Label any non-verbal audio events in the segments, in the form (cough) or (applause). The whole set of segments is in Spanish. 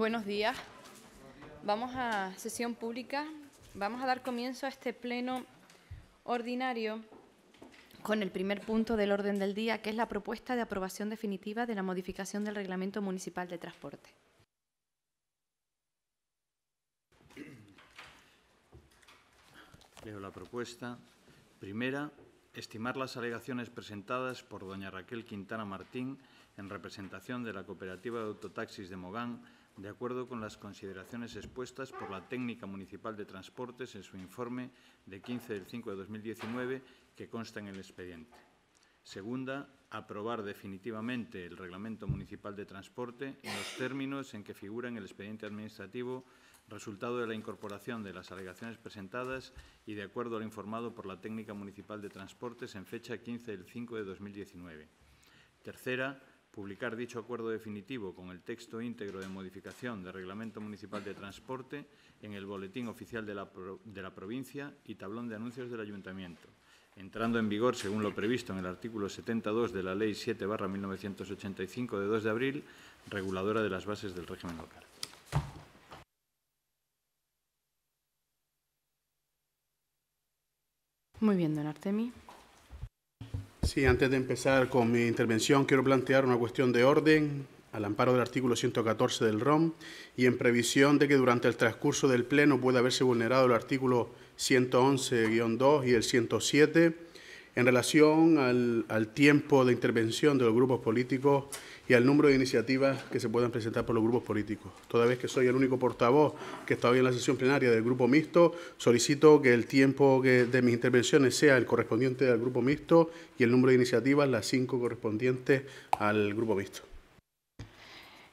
Buenos días. Vamos a sesión pública. Vamos a dar comienzo a este pleno ordinario con el primer punto del orden del día, que es la propuesta de aprobación definitiva de la modificación del Reglamento Municipal de Transporte. Leo la propuesta. Primera, estimar las alegaciones presentadas por doña Raquel Quintana Martín en representación de la Cooperativa de Autotaxis de Mogán de acuerdo con las consideraciones expuestas por la Técnica Municipal de Transportes en su informe de 15 del 5 de 2019 que consta en el expediente. Segunda, aprobar definitivamente el Reglamento Municipal de Transporte en los términos en que figura en el expediente administrativo resultado de la incorporación de las alegaciones presentadas y de acuerdo al informado por la Técnica Municipal de Transportes en fecha 15 del 5 de 2019. Tercera, publicar dicho acuerdo definitivo con el texto íntegro de modificación del Reglamento Municipal de Transporte en el Boletín Oficial de la, Provincia y Tablón de Anuncios del Ayuntamiento, entrando en vigor, según lo previsto en el artículo 72 de la Ley 7-1985 de 2 de abril, reguladora de las bases del régimen local. Muy bien, don Artemi. Sí, antes de empezar con mi intervención, quiero plantear una cuestión de orden al amparo del artículo 114 del ROM y en previsión de que durante el transcurso del Pleno pueda haberse vulnerado el artículo 111-2 y el 107 en relación al, tiempo de intervención de los grupos políticos y al número de iniciativas que se puedan presentar por los grupos políticos. Toda vez que soy el único portavoz que está hoy en la sesión plenaria del grupo mixto, solicito que el tiempo de mis intervenciones sea el correspondiente al grupo mixto y el número de iniciativas, las cinco correspondientes al grupo mixto.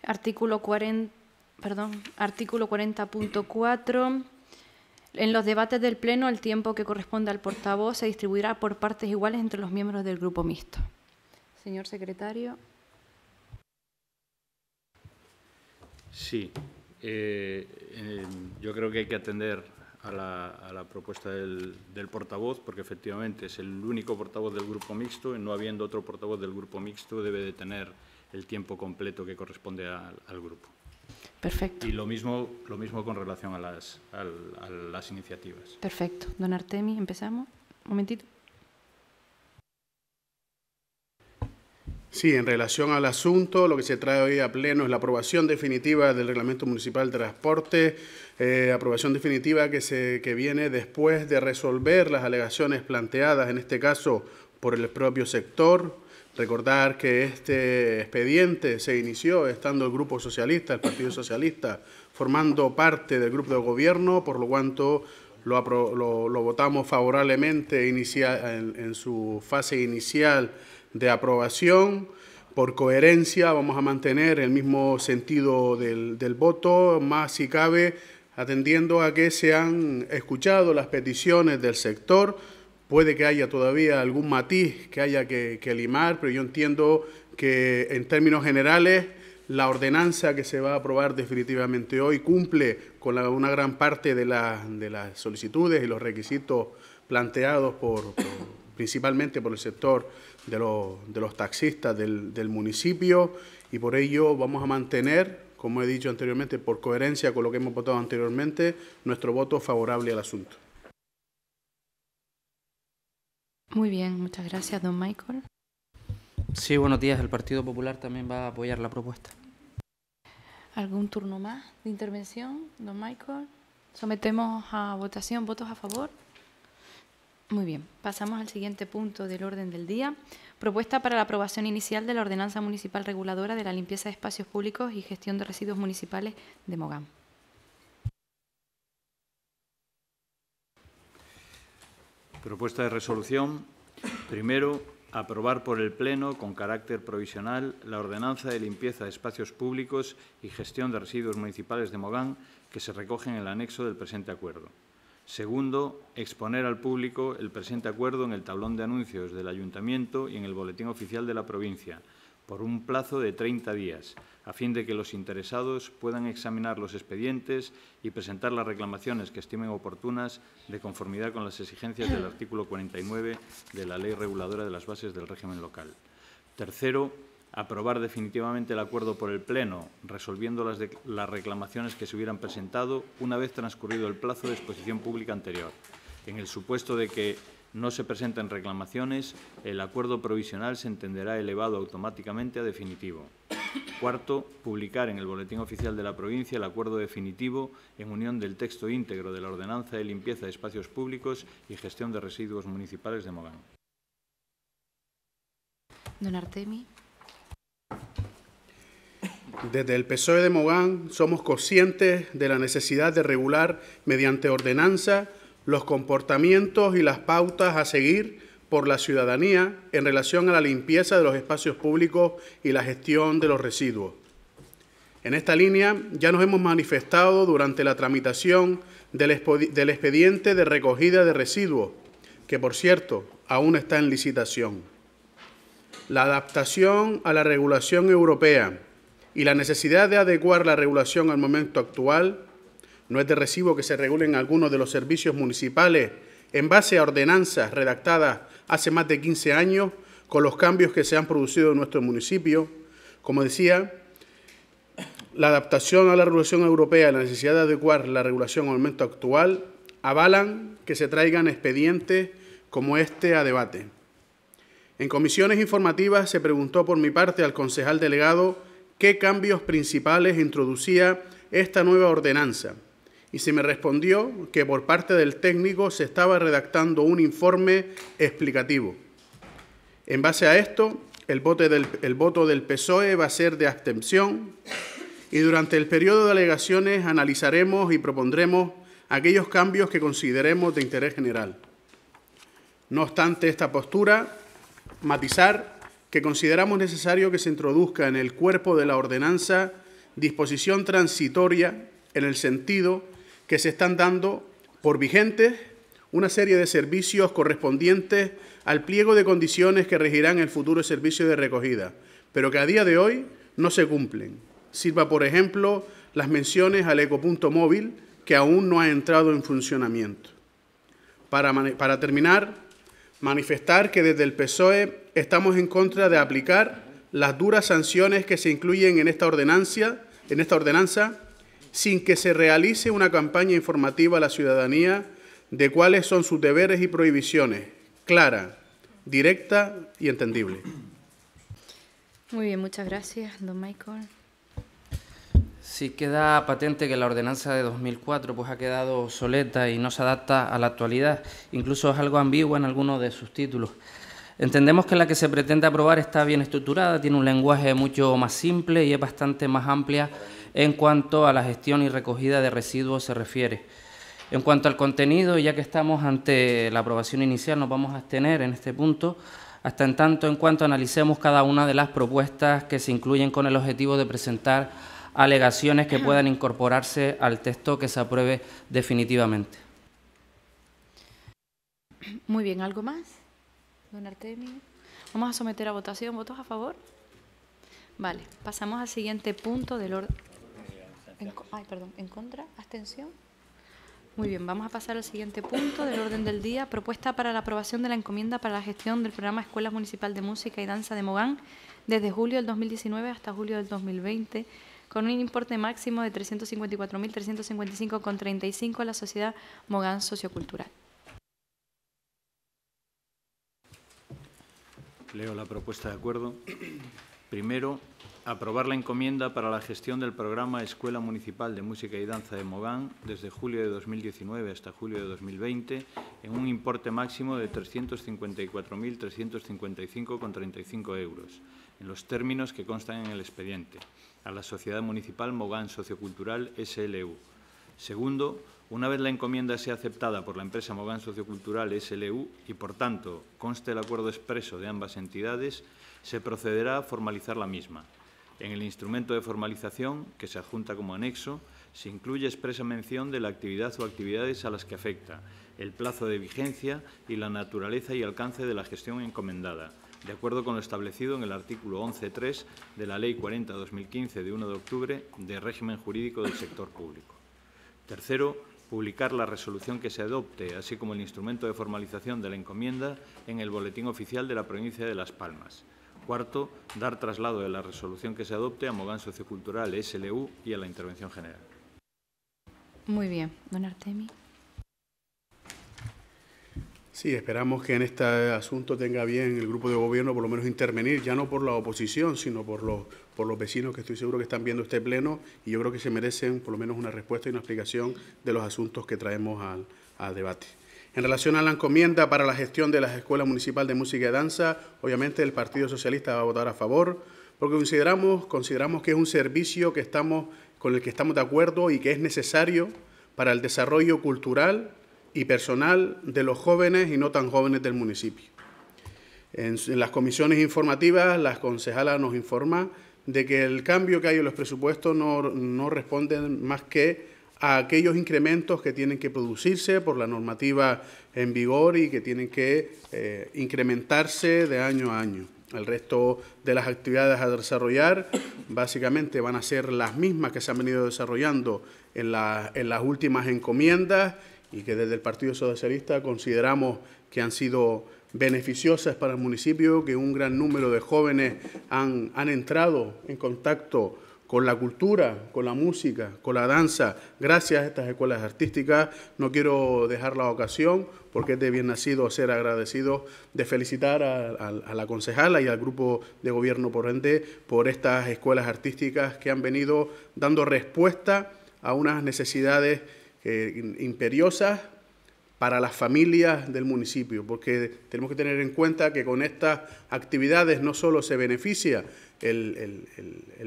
Artículo 40, perdón, artículo 40.4 en los debates del Pleno, el tiempo que corresponde al portavoz se distribuirá por partes iguales entre los miembros del Grupo Mixto. Señor secretario. Sí, eh, yo creo que hay que atender a la, propuesta del, portavoz, porque efectivamente es el único portavoz del Grupo Mixto y no habiendo otro portavoz del Grupo Mixto debe de tener el tiempo completo que corresponde al Grupo. Perfecto. Y lo mismo, lo mismo con relación a las, a, las iniciativas. Perfecto. Don Artemi, empezamos. Un momentito. Sí, en relación al asunto, lo que se trae hoy a pleno es la aprobación definitiva del Reglamento Municipal de Transporte, eh, aprobación definitiva que, se, que viene después de resolver las alegaciones planteadas, en este caso por el propio sector, Recordar que este expediente se inició estando el Grupo Socialista, el Partido Socialista, formando parte del grupo de gobierno, por lo cuanto lo, votamos favorablemente en, su fase inicial de aprobación. Por coherencia vamos a mantener el mismo sentido del, del voto, más si cabe atendiendo a que se han escuchado las peticiones del sector, Puede que haya todavía algún matiz que haya que, limar, pero yo entiendo que en términos generales la ordenanza que se va a aprobar definitivamente hoy cumple con una gran parte de, las solicitudes y los requisitos planteados principalmente por el sector de, los taxistas del, municipio y por ello vamos a mantener, como he dicho anteriormente, por coherencia con lo que hemos votado anteriormente, nuestro voto favorable al asunto. Muy bien, muchas gracias, don Michael. Sí, buenos días. El Partido Popular también va a apoyar la propuesta. ¿Algún turno más de intervención, don Michael? Sometemos a votación votos a favor. Muy bien, pasamos al siguiente punto del orden del día. Propuesta para la aprobación inicial de la Ordenanza Municipal Reguladora de la Limpieza de Espacios Públicos y Gestión de Residuos Municipales de Mogán. Propuesta de resolución. Primero, aprobar por el Pleno, con carácter provisional, la ordenanza de limpieza de espacios públicos y gestión de residuos municipales de Mogán que se recoge en el anexo del presente acuerdo. Segundo, exponer al público el presente acuerdo en el tablón de anuncios del Ayuntamiento y en el Boletín Oficial de la Provincia, por un plazo de 30 días, a fin de que los interesados puedan examinar los expedientes y presentar las reclamaciones que estimen oportunas de conformidad con las exigencias del artículo 49 de la Ley Reguladora de las Bases del Régimen Local. Tercero, aprobar definitivamente el acuerdo por el Pleno, resolviendo las, las, reclamaciones que se hubieran presentado una vez transcurrido el plazo de exposición pública anterior. En el supuesto de que no se presenten reclamaciones, el acuerdo provisional se entenderá elevado automáticamente a definitivo. Cuarto, publicar en el Boletín Oficial de la Provincia el acuerdo definitivo en unión del texto íntegro de la Ordenanza de Limpieza de Espacios Públicos y Gestión de Residuos Municipales de Mogán. Don Artemi. Desde el PSOE de Mogán somos conscientes de la necesidad de regular mediante ordenanza los comportamientos y las pautas a seguir por la ciudadanía en relación a la limpieza de los espacios públicos y la gestión de los residuos. En esta línea ya nos hemos manifestado durante la tramitación del, expediente de recogida de residuos, que por cierto aún está en licitación. La adaptación a la regulación europea y la necesidad de adecuar la regulación al momento actual no es de recibo que se regulen algunos de los servicios municipales en base a ordenanzas redactadas hace más de 15 años con los cambios que se han producido en nuestro municipio. Como decía, la adaptación a la regulación europea y la necesidad de adecuar la regulación al momento actual avalan que se traigan expedientes como este a debate. En comisiones informativas se preguntó por mi parte al concejal delegado qué cambios principales introducía esta nueva ordenanza y se me respondió que por parte del técnico se estaba redactando un informe explicativo. En base a esto, el voto del, voto del PSOE va a ser de abstención y durante el periodo de alegaciones analizaremos y propondremos aquellos cambios que consideremos de interés general. No obstante esta postura, matizar que consideramos necesario que se introduzca en el cuerpo de la ordenanza disposición transitoria en el sentido que se están dando por vigentes una serie de servicios correspondientes al pliego de condiciones que regirán el futuro servicio de recogida, pero que a día de hoy no se cumplen. Sirva, por ejemplo, las menciones al ecopunto móvil que aún no ha entrado en funcionamiento. Para, terminar, manifestar que desde el PSOE estamos en contra de aplicar las duras sanciones que se incluyen en esta ordenanza, en esta ordenanza sin que se realice una campaña informativa a la ciudadanía de cuáles son sus deberes y prohibiciones, clara, directa y entendible. Muy bien, muchas gracias, don Michael. Sí, queda patente que la ordenanza de 2004 pues, ha quedado obsoleta y no se adapta a la actualidad, incluso es algo ambigua en algunos de sus títulos. Entendemos que la que se pretende aprobar está bien estructurada, tiene un lenguaje mucho más simple y es bastante más amplia en cuanto a la gestión y recogida de residuos se refiere. En cuanto al contenido, ya que estamos ante la aprobación inicial, nos vamos a abstener en este punto, hasta en tanto en cuanto analicemos cada una de las propuestas que se incluyen con el objetivo de presentar alegaciones que puedan incorporarse al texto que se apruebe definitivamente. Muy bien, ¿algo más? Don Vamos a someter a votación. ¿Votos a favor? Vale, pasamos al siguiente punto del orden. En, ay, perdón, en contra, abstención. Muy bien, vamos a pasar al siguiente punto del orden del día. Propuesta para la aprobación de la encomienda para la gestión del programa Escuelas Municipal de Música y Danza de Mogán desde julio del 2019 hasta julio del 2020, con un importe máximo de 354.355,35 a la sociedad Mogán Sociocultural. Leo la propuesta de acuerdo. Primero, aprobar la encomienda para la gestión del programa Escuela Municipal de Música y Danza de Mogán desde julio de 2019 hasta julio de 2020 en un importe máximo de 354.355,35 euros, en los términos que constan en el expediente, a la Sociedad Municipal Mogán Sociocultural SLU. Segundo, una vez la encomienda sea aceptada por la empresa Mogán Sociocultural SLU y, por tanto, conste el acuerdo expreso de ambas entidades, se procederá a formalizar la misma en el instrumento de formalización, que se adjunta como anexo, se incluye expresa mención de la actividad o actividades a las que afecta, el plazo de vigencia y la naturaleza y alcance de la gestión encomendada, de acuerdo con lo establecido en el artículo 11.3 de la Ley 40-2015 de 1 de octubre de régimen jurídico del sector público. Tercero, publicar la resolución que se adopte, así como el instrumento de formalización de la encomienda en el Boletín Oficial de la Provincia de Las Palmas. Cuarto, dar traslado de la resolución que se adopte a Mogán Sociocultural SLU y a la Intervención General. Muy bien. Don Artemi. Sí, esperamos que en este asunto tenga bien el grupo de gobierno por lo menos intervenir, ya no por la oposición, sino por los, por los vecinos que estoy seguro que están viendo este pleno y yo creo que se merecen por lo menos una respuesta y una explicación de los asuntos que traemos al debate. En relación a la encomienda para la gestión de las escuelas municipales de música y danza, obviamente el Partido Socialista va a votar a favor, porque consideramos, consideramos que es un servicio que estamos, con el que estamos de acuerdo y que es necesario para el desarrollo cultural y personal de los jóvenes y no tan jóvenes del municipio. En, las comisiones informativas, la concejala nos informa de que el cambio que hay en los presupuestos no, no responde más que a aquellos incrementos que tienen que producirse por la normativa en vigor y que tienen que eh, incrementarse de año a año. El resto de las actividades a desarrollar básicamente van a ser las mismas que se han venido desarrollando en, en las últimas encomiendas y que desde el Partido Socialista consideramos que han sido beneficiosas para el municipio, que un gran número de jóvenes han, han entrado en contacto con la cultura, con la música, con la danza, gracias a estas escuelas artísticas. No quiero dejar la ocasión, porque es de bien nacido ser agradecido, de felicitar a, la concejala y al grupo de gobierno por ende por estas escuelas artísticas que han venido dando respuesta a unas necesidades eh, imperiosas para las familias del municipio, porque tenemos que tener en cuenta que con estas actividades no solo se beneficia, el,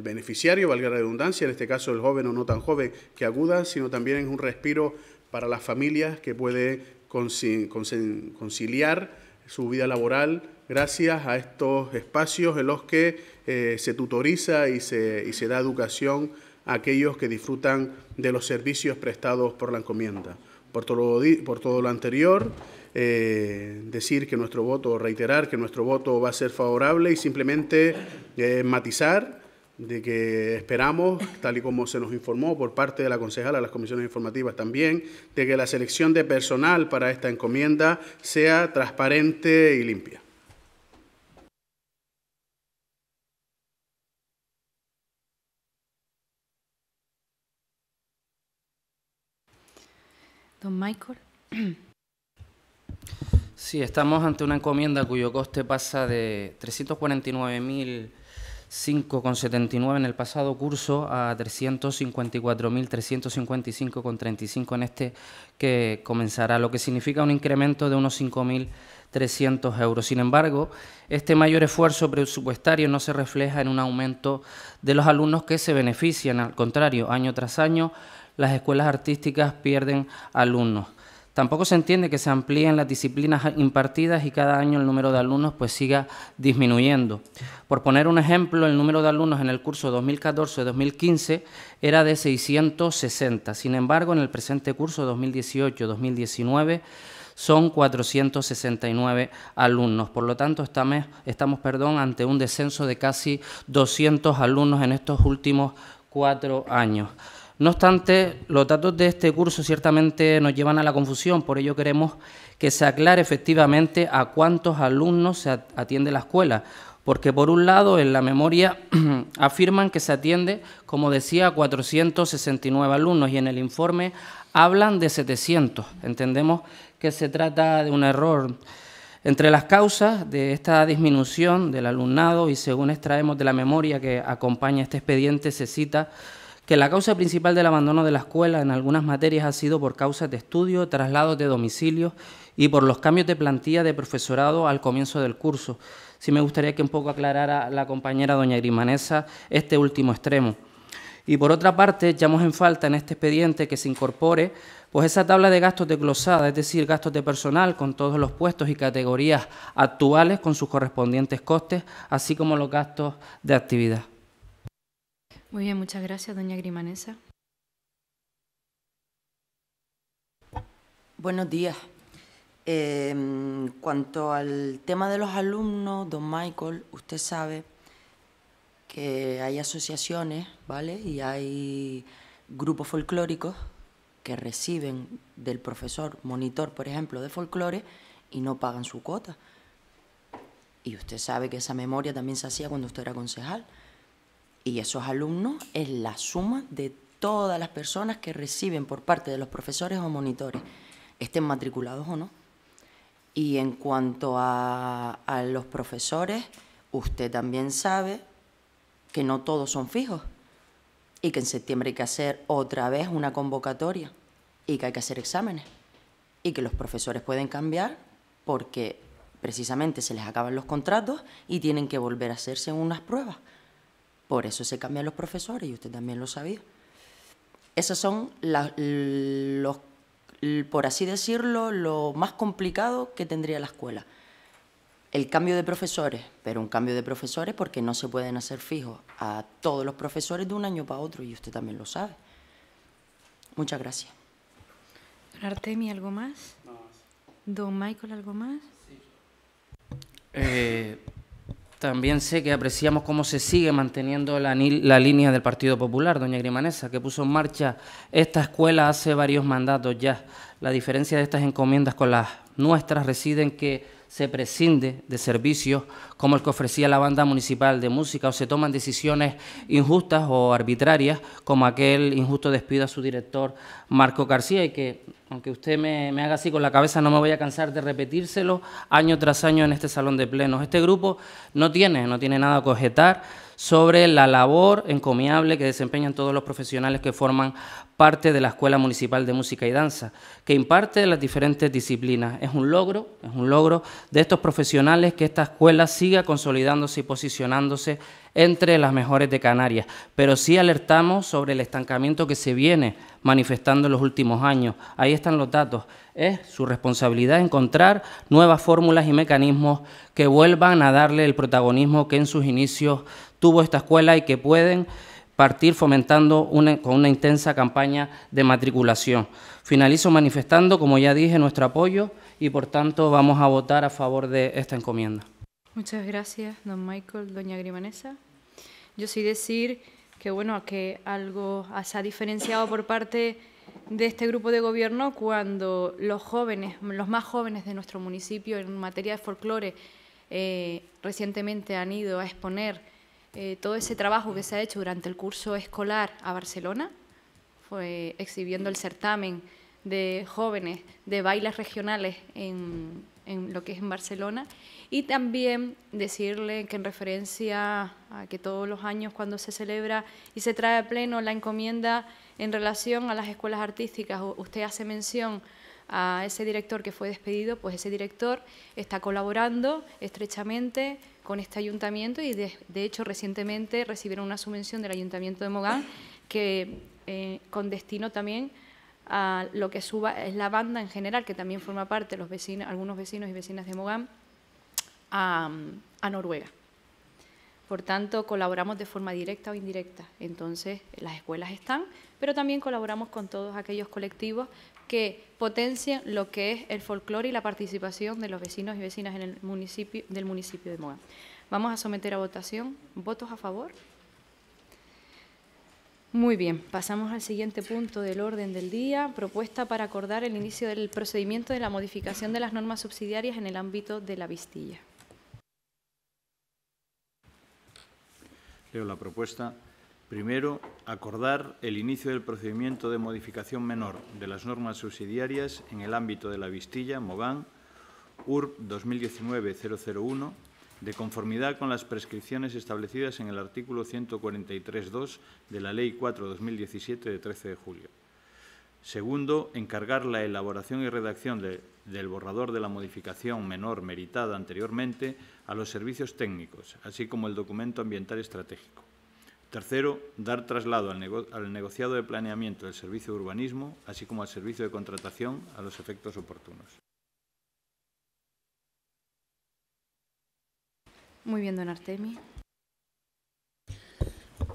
beneficiario, valga la redundancia, en este caso el joven o no tan joven que aguda, sino también es un respiro para las familias que puede conciliar su vida laboral gracias a estos espacios en los que eh, se tutoriza y se, y se da educación a aquellos que disfrutan de los servicios prestados por la encomienda. Por todo lo, por todo lo anterior, eh, decir que nuestro voto, reiterar que nuestro voto va a ser favorable y simplemente eh, matizar de que esperamos, tal y como se nos informó por parte de la concejala, a las comisiones informativas también, de que la selección de personal para esta encomienda sea transparente y limpia. Don Michael. (clears throat) Sí, estamos ante una encomienda cuyo coste pasa de 349.005,79 en el pasado curso a 354.355,35 en este que comenzará, lo que significa un incremento de unos 5.300 euros. Sin embargo, este mayor esfuerzo presupuestario no se refleja en un aumento de los alumnos que se benefician, al contrario, año tras año las escuelas artísticas pierden alumnos. Tampoco se entiende que se amplíen las disciplinas impartidas y cada año el número de alumnos pues siga disminuyendo. Por poner un ejemplo, el número de alumnos en el curso 2014-2015 era de 660. Sin embargo, en el presente curso 2018-2019 son 469 alumnos. Por lo tanto, estamos, ante un descenso de casi 200 alumnos en estos últimos cuatro años. No obstante, los datos de este curso ciertamente nos llevan a la confusión, por ello queremos que se aclare efectivamente a cuántos alumnos se atiende la escuela, porque por un lado en la memoria (clears throat) afirman que se atiende, como decía, a 469 alumnos y en el informe hablan de 700. Entendemos que se trata de un error. Entre las causas de esta disminución del alumnado y según extraemos de la memoria que acompaña este expediente se cita que la causa principal del abandono de la escuela en algunas materias ha sido por causas de estudio, traslados de domicilio y por los cambios de plantilla de profesorado al comienzo del curso. Sí me gustaría que un poco aclarara la compañera doña Grimanesa este último extremo. Y por otra parte, echamos en falta en este expediente que se incorpore pues esa tabla de gastos glosada, es decir, gastos de personal con todos los puestos y categorías actuales con sus correspondientes costes, así como los gastos de actividad. Muy bien, muchas gracias, doña Grimanesa. Buenos días. en em, cuanto al tema de los alumnos, don Michael, usted sabe que hay asociaciones, ¿vale? Y hay grupos folclóricos que reciben del profesor, monitor, por ejemplo, de folclore y no pagan su cuota. Y usted sabe que esa memoria también se hacía cuando usted era concejal. Y esos alumnos es la suma de todas las personas que reciben por parte de los profesores o monitores, estén matriculados o no. Y en cuanto a, a los profesores, usted también sabe que no todos son fijos y que en septiembre hay que hacer otra vez una convocatoria y que hay que hacer exámenes y que los profesores pueden cambiar porque precisamente se les acaban los contratos y tienen que volver a hacerse unas pruebas. Por eso se cambian los profesores y usted también lo sabía. Esos son los, por así decirlo, lo más complicado que tendría la escuela. El cambio de profesores, pero un cambio de profesores porque no se pueden hacer fijos a todos los profesores de un año para otro y usted también lo sabe. Muchas gracias. Artemi, ¿algo más? Don Michael, ¿algo más? Sí. Eh, también sé que apreciamos cómo se sigue manteniendo la, la, línea del Partido Popular, doña Grimanesa, que puso en marcha esta escuela hace varios mandatos ya. La diferencia de estas encomiendas con las nuestras reside en que se prescinde de servicios como el que ofrecía la banda municipal de música o se toman decisiones injustas o arbitrarias como aquel injusto despido a su director Marco García y que aunque usted me, haga así con la cabeza, no me voy a cansar de repetírselo año tras año en este salón de plenos. Este grupo no tiene, no tiene nada que objetar sobre la labor encomiable que desempeñan todos los profesionales que forman parte de la Escuela Municipal de Música y Danza, que imparte las diferentes disciplinas. Es un logro, es un logro de estos profesionales que esta escuela siga consolidándose y posicionándose entre las mejores de Canarias, pero sí alertamos sobre el estancamiento que se viene manifestando en los últimos años. Ahí están los datos. Es su responsabilidad encontrar nuevas fórmulas y mecanismos que vuelvan a darle el protagonismo que en sus inicios tuvo esta escuela y que pueden partir fomentando una, con una intensa campaña de matriculación. Finalizo manifestando, como ya dije, nuestro apoyo y por tanto vamos a votar a favor de esta encomienda. Muchas gracias, don Michael, doña Grimanesa. Yo sí decir que bueno, que algo se ha diferenciado por parte de este grupo de gobierno cuando los jóvenes, los más jóvenes de nuestro municipio en materia de folclore, eh, recientemente han ido a exponer eh, todo ese trabajo que se ha hecho durante el curso escolar a Barcelona, fue exhibiendo el certamen de jóvenes de bailes regionales en, en lo que es en Barcelona. Y también decirle que en referencia a que todos los años cuando se celebra y se trae a pleno la encomienda en relación a las escuelas artísticas, usted hace mención a ese director que fue despedido, pues ese director está colaborando estrechamente con este ayuntamiento y de, hecho recientemente recibieron una subvención del Ayuntamiento de Mogán que eh, con destino también a lo que suba es la banda en general, que también forma parte, los vecinos, algunos vecinos y vecinas de Mogán, a, a Noruega. Por tanto, colaboramos de forma directa o indirecta. Entonces, las escuelas están, pero también colaboramos con todos aquellos colectivos que potencien lo que es el folclore y la participación de los vecinos y vecinas en el municipio, del municipio de Moa. Vamos a someter a votación. ¿Votos a favor? Muy bien, pasamos al siguiente punto del orden del día, propuesta para acordar el inicio del procedimiento de la modificación de las normas subsidiarias en el ámbito de la Vistilla. Leo la propuesta. Primero, acordar el inicio del procedimiento de modificación menor de las normas subsidiarias en el ámbito de la Vistilla, Mogán, URP 2019-001, de conformidad con las prescripciones establecidas en el artículo 143.2 de la Ley 4-2017 de 13 de julio. Segundo, encargar la elaboración y redacción del borrador de la modificación menor meritada anteriormente a los servicios técnicos, así como el documento ambiental estratégico. Tercero, dar traslado al, negociado de planeamiento del servicio de urbanismo, así como al servicio de contratación, a los efectos oportunos. Muy bien, don Artemi.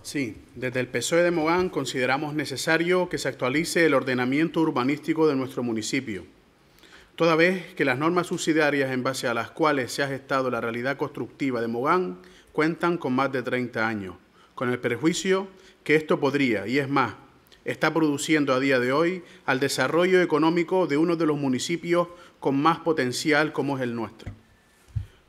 Sí, desde el PSOE de Mogán consideramos necesario que se actualice el ordenamiento urbanístico de nuestro municipio, toda vez que las normas subsidiarias en base a las cuales se ha gestado la realidad constructiva de Mogán cuentan con más de 30 años con el perjuicio que esto podría, y es más, está produciendo a día de hoy al desarrollo económico de uno de los municipios con más potencial como es el nuestro.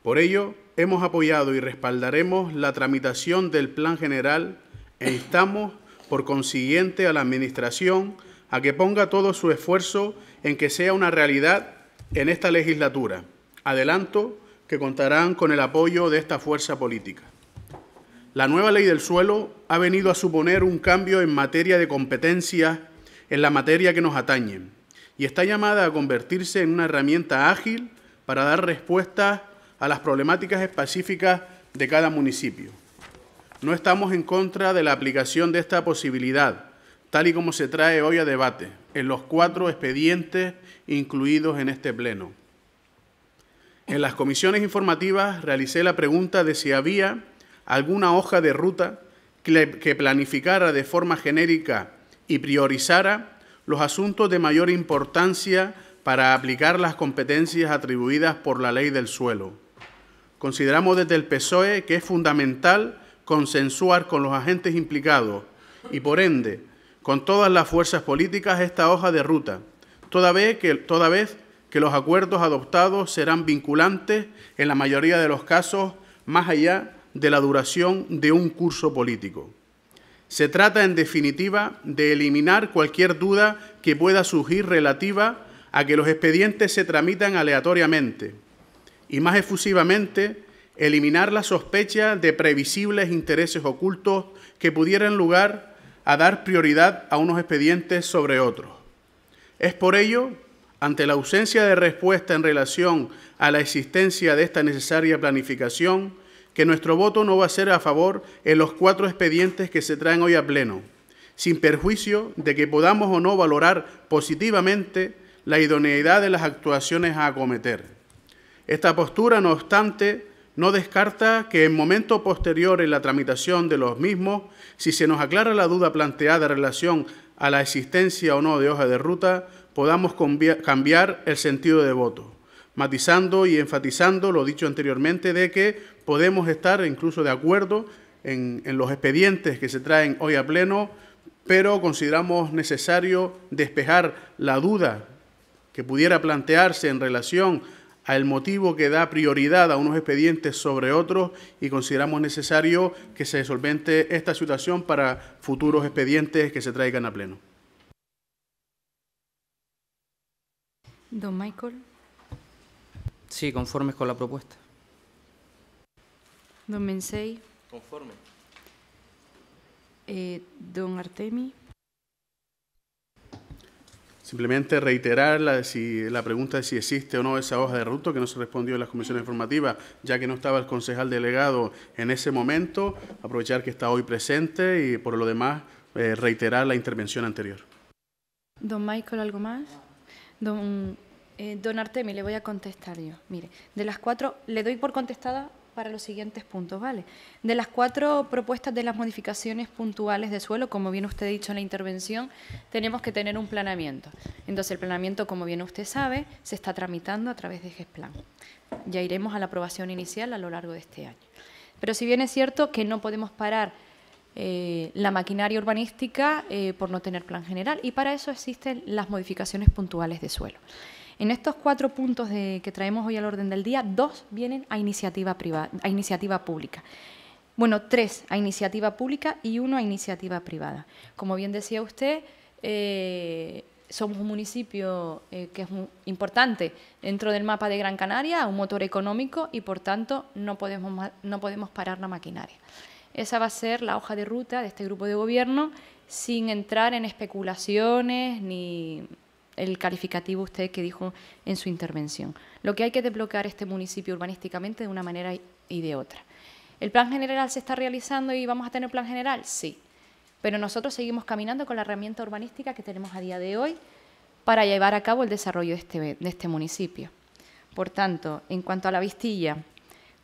Por ello, hemos apoyado y respaldaremos la tramitación del Plan General e instamos, por consiguiente, a la Administración a que ponga todo su esfuerzo en que sea una realidad en esta legislatura. Adelanto que contarán con el apoyo de esta fuerza política. La nueva ley del suelo ha venido a suponer un cambio en materia de competencia, en la materia que nos atañe, y está llamada a convertirse en una herramienta ágil para dar respuesta a las problemáticas específicas de cada municipio. No estamos en contra de la aplicación de esta posibilidad, tal y como se trae hoy a debate, en los cuatro expedientes incluidos en este Pleno. En las comisiones informativas realicé la pregunta de si había alguna hoja de ruta que planificara de forma genérica y priorizara los asuntos de mayor importancia para aplicar las competencias atribuidas por la ley del suelo. Consideramos desde el PSOE que es fundamental consensuar con los agentes implicados y, por ende, con todas las fuerzas políticas esta hoja de ruta, toda vez que, toda vez que los acuerdos adoptados serán vinculantes en la mayoría de los casos, más allá de la duración de un curso político. Se trata, en definitiva, de eliminar cualquier duda que pueda surgir relativa a que los expedientes se tramitan aleatoriamente y, más efusivamente, eliminar la sospecha de previsibles intereses ocultos que pudieran lugar a dar prioridad a unos expedientes sobre otros. Es por ello, ante la ausencia de respuesta en relación a la existencia de esta necesaria planificación, que nuestro voto no va a ser a favor en los cuatro expedientes que se traen hoy a pleno, sin perjuicio de que podamos o no valorar positivamente la idoneidad de las actuaciones a acometer. Esta postura, no obstante, no descarta que en momento posterior en la tramitación de los mismos, si se nos aclara la duda planteada en relación a la existencia o no de hoja de ruta, podamos cambiar el sentido de voto matizando y enfatizando lo dicho anteriormente de que podemos estar incluso de acuerdo en, los expedientes que se traen hoy a pleno, pero consideramos necesario despejar la duda que pudiera plantearse en relación al motivo que da prioridad a unos expedientes sobre otros y consideramos necesario que se solvente esta situación para futuros expedientes que se traigan a pleno. Don Michael. Sí, conformes con la propuesta. Don Mensei. Conforme. Eh, don Artemi. Simplemente reiterar la, si, la pregunta de si existe o no esa hoja de ruto que no se respondió en las comisiones informativas, ya que no estaba el concejal delegado en ese momento, aprovechar que está hoy presente y por lo demás eh, reiterar la intervención anterior. Don Michael, ¿algo más? Don eh, don Artemi, le voy a contestar yo. Mire, de las cuatro, le doy por contestada para los siguientes puntos, ¿vale? De las cuatro propuestas de las modificaciones puntuales de suelo, como bien usted ha dicho en la intervención, tenemos que tener un planeamiento. Entonces, el planeamiento, como bien usted sabe, se está tramitando a través de GESPLAN. Ya iremos a la aprobación inicial a lo largo de este año. Pero si bien es cierto que no podemos parar eh, la maquinaria urbanística eh, por no tener plan general, y para eso existen las modificaciones puntuales de suelo. En estos cuatro puntos que traemos hoy al orden del día, dos vienen a iniciativa, privada, a iniciativa pública. Bueno, tres a iniciativa pública y uno a iniciativa privada. Como bien decía usted, eh, somos un municipio eh, que es importante dentro del mapa de Gran Canaria, un motor económico y por tanto no podemos, no podemos parar la maquinaria. Esa va a ser la hoja de ruta de este grupo de gobierno sin entrar en especulaciones ni el calificativo usted que dijo en su intervención. Lo que hay que desbloquear este municipio urbanísticamente de una manera y de otra. ¿El plan general se está realizando y vamos a tener plan general? Sí. Pero nosotros seguimos caminando con la herramienta urbanística que tenemos a día de hoy para llevar a cabo el desarrollo de este, de este municipio. Por tanto, en cuanto a la Vistilla,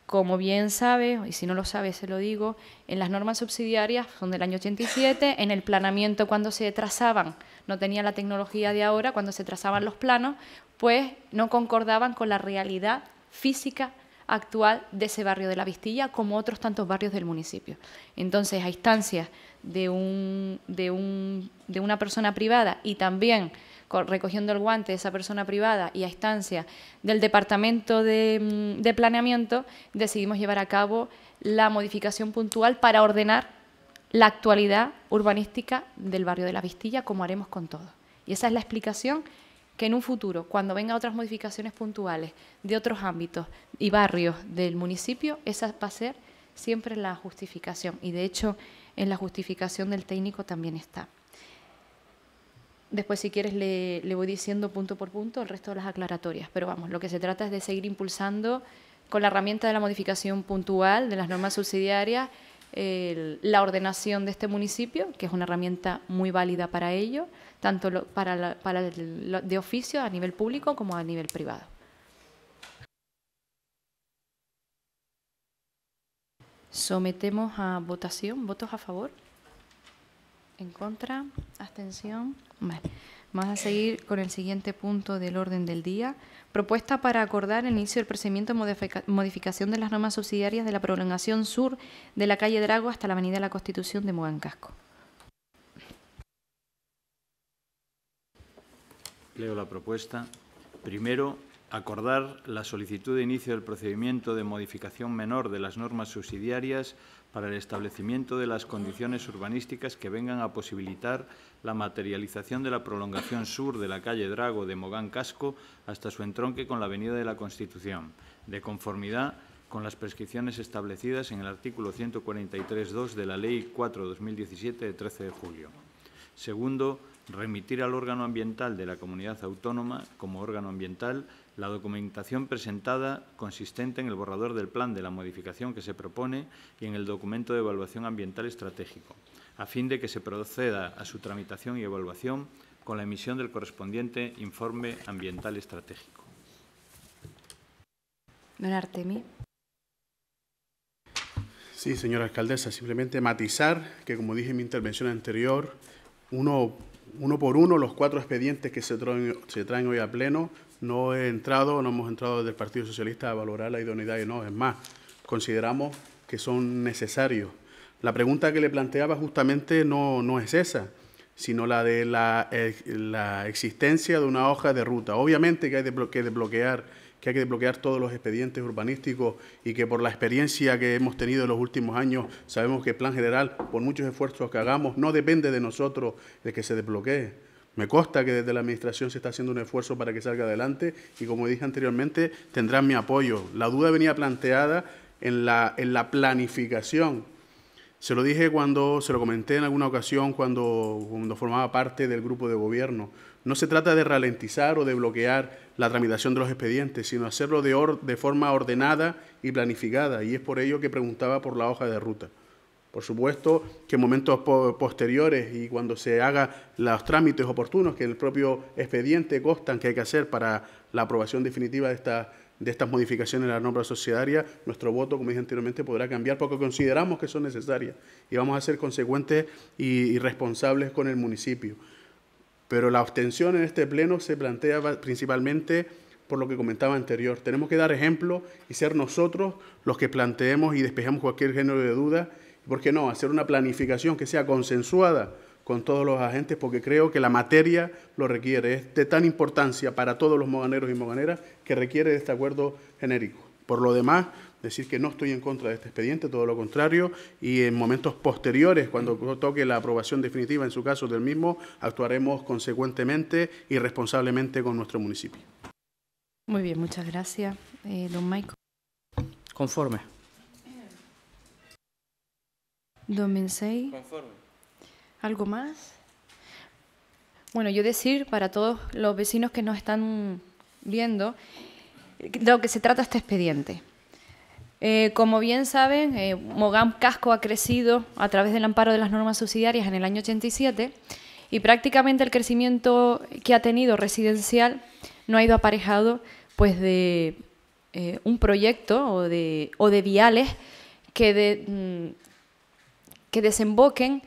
como bien sabe, y si no lo sabe se lo digo, en las normas subsidiarias son del año 87, en el planamiento cuando se trazaban no tenía la tecnología de ahora, cuando se trazaban los planos, pues no concordaban con la realidad física actual de ese barrio de la Vistilla, como otros tantos barrios del municipio. Entonces, a instancia de, un, de, una persona privada y también recogiendo el guante de esa persona privada y a instancia del Departamento de, mm, de Planeamiento, decidimos llevar a cabo la modificación puntual para ordenar la actualidad urbanística del barrio de la Vistilla, como haremos con todo. Y esa es la explicación que en un futuro, cuando vengan otras modificaciones puntuales de otros ámbitos y barrios del municipio, esa va a ser siempre la justificación. Y de hecho, en la justificación del técnico también está. Después, si quieres, le, le, voy diciendo punto por punto el resto de las aclaratorias. Pero vamos, lo que se trata es de seguir impulsando con la herramienta de la modificación puntual de las normas subsidiarias la ordenación de este municipio, que es una herramienta muy válida para ello, tanto para, de oficio a nivel público como a nivel privado. Sometemos a votación. ¿Votos a favor? ¿En contra? ¿Abstención? Vale. Vamos a seguir con el siguiente punto del orden del día. Propuesta para acordar el inicio del procedimiento de modificación de las normas subsidiarias de la prolongación sur de la calle Drago hasta la Avenida de la Constitución de Mugancasco. Leo la propuesta. Primero, acordar la solicitud de inicio del procedimiento de modificación menor de las normas subsidiarias para el establecimiento de las condiciones urbanísticas que vengan a posibilitar la materialización de la prolongación sur de la calle Drago de Mogán Casco hasta su entronque con la Avenida de la Constitución, de conformidad con las prescripciones establecidas en el artículo 143.2 de la Ley 4-2017 de 13 de julio. Segundo, remitir al órgano ambiental de la comunidad autónoma como órgano ambiental la documentación presentada consistente en el borrador del plan de la modificación que se propone y en el documento de evaluación ambiental estratégico, a fin de que se proceda a su tramitación y evaluación con la emisión del correspondiente informe ambiental estratégico. Don Artemi. Sí, señora alcaldesa, simplemente matizar que, como dije en mi intervención anterior, uno, uno por uno los cuatro expedientes que se traen, se traen hoy a pleno. No he entrado, no hemos entrado desde el Partido Socialista a valorar la idoneidad y no, es más, consideramos que son necesarios. La pregunta que le planteaba justamente no, no es esa, sino la de la, eh, la, existencia de una hoja de ruta. Obviamente que hay que desbloquear que hay que desbloquear todos los expedientes urbanísticos y que por la experiencia que hemos tenido en los últimos años, sabemos que el plan general, por muchos esfuerzos que hagamos, no depende de nosotros de que se desbloquee. Me consta que desde la Administración se está haciendo un esfuerzo para que salga adelante y, como dije anteriormente, tendrán mi apoyo. La duda venía planteada en la, en la planificación se lo dije cuando, se lo comenté en alguna ocasión cuando, cuando formaba parte del grupo de gobierno. No se trata de ralentizar o de bloquear la tramitación de los expedientes, sino hacerlo de, forma ordenada y planificada. Y es por ello que preguntaba por la hoja de ruta. Por supuesto que en momentos posteriores y cuando se hagan los trámites oportunos que en el propio expediente constan que hay que hacer para la aprobación definitiva de esta de estas modificaciones en la norma societaria, nuestro voto, como dije anteriormente, podrá cambiar porque consideramos que son necesarias y vamos a ser consecuentes y, responsables con el municipio. Pero la abstención en este pleno se plantea principalmente por lo que comentaba anterior. Tenemos que dar ejemplo y ser nosotros los que planteemos y despejamos cualquier género de duda. ¿Por qué no? Hacer una planificación que sea consensuada con todos los agentes porque creo que la materia lo requiere. Es de tan importancia para todos los moganeros y moganeras que requiere este acuerdo genérico. Por lo demás, decir que no estoy en contra de este expediente, todo lo contrario, y en momentos posteriores, cuando toque la aprobación definitiva, en su caso del mismo, actuaremos consecuentemente y responsablemente con nuestro municipio. Muy bien, muchas gracias, eh, don Maico. Conforme. Don Conforme. ¿Algo más? Bueno, yo decir para todos los vecinos que nos están viendo de lo que se trata este expediente. Eh, como bien saben, eh, Mogam Casco ha crecido a través del amparo de las normas subsidiarias en el año 87 y prácticamente el crecimiento que ha tenido residencial no ha ido aparejado pues de eh, un proyecto o de, viales que mm, desemboquen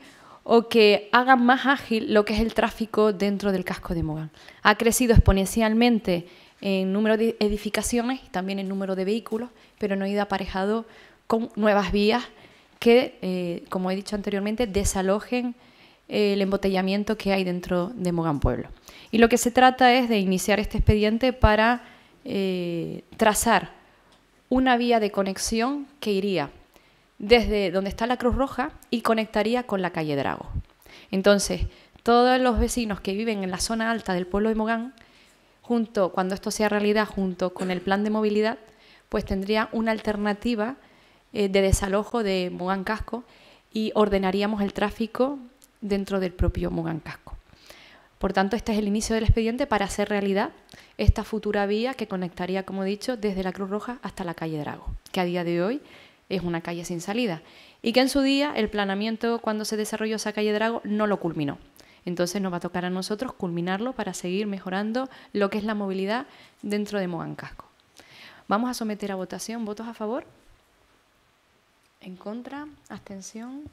o que hagan más ágil lo que es el tráfico dentro del casco de Mogán. Ha crecido exponencialmente en número de edificaciones y también en número de vehículos, pero no ha ido aparejado con nuevas vías que, eh, como he dicho anteriormente, desalojen el embotellamiento que hay dentro de Mogán Pueblo. Y lo que se trata es de iniciar este expediente para eh, trazar una vía de conexión que iría desde donde está la Cruz Roja y conectaría con la calle Drago. Entonces, todos los vecinos que viven en la zona alta del pueblo de Mogán, junto, cuando esto sea realidad, junto con el plan de movilidad, pues tendría una alternativa eh, de desalojo de Mogán Casco y ordenaríamos el tráfico dentro del propio Mogán Casco. Por tanto, este es el inicio del expediente para hacer realidad esta futura vía que conectaría, como he dicho, desde la Cruz Roja hasta la calle Drago, que a día de hoy es una calle sin salida, y que en su día el planeamiento cuando se desarrolló esa calle Drago no lo culminó. Entonces nos va a tocar a nosotros culminarlo para seguir mejorando lo que es la movilidad dentro de Mogancasco. Vamos a someter a votación. ¿Votos a favor? ¿En contra? ¿Abstención?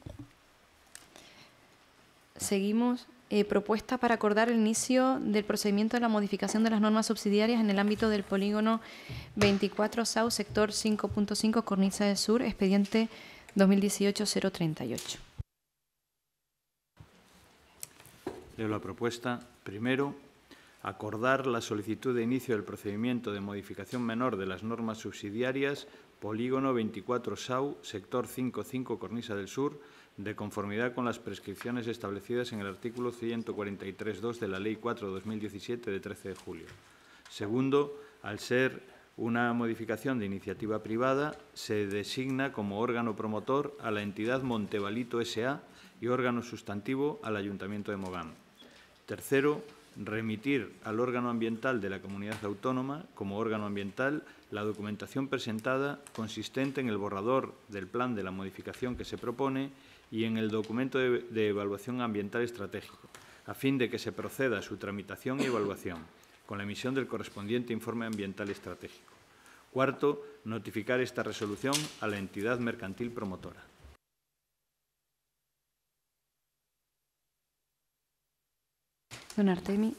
Seguimos eh, propuesta para acordar el inicio del procedimiento de la modificación de las normas subsidiarias en el ámbito del polígono 24 SAU, sector 5.5, Cornisa del Sur, expediente 2018-038. Leo la propuesta. Primero, acordar la solicitud de inicio del procedimiento de modificación menor de las normas subsidiarias, polígono 24 SAU, sector 5.5, Cornisa del Sur, de conformidad con las prescripciones establecidas en el artículo 143.2 de la Ley 4-2017 de 13 de julio. Segundo, al ser una modificación de iniciativa privada, se designa como órgano promotor a la entidad Montevalito S.A. y órgano sustantivo al Ayuntamiento de Mogán. Tercero, remitir al órgano ambiental de la comunidad autónoma, como órgano ambiental, la documentación presentada consistente en el borrador del plan de la modificación que se propone y en el documento de, evaluación ambiental estratégico, a fin de que se proceda a su tramitación y evaluación, con la emisión del correspondiente informe ambiental estratégico. Cuarto, notificar esta resolución a la entidad mercantil promotora. Don Artemi.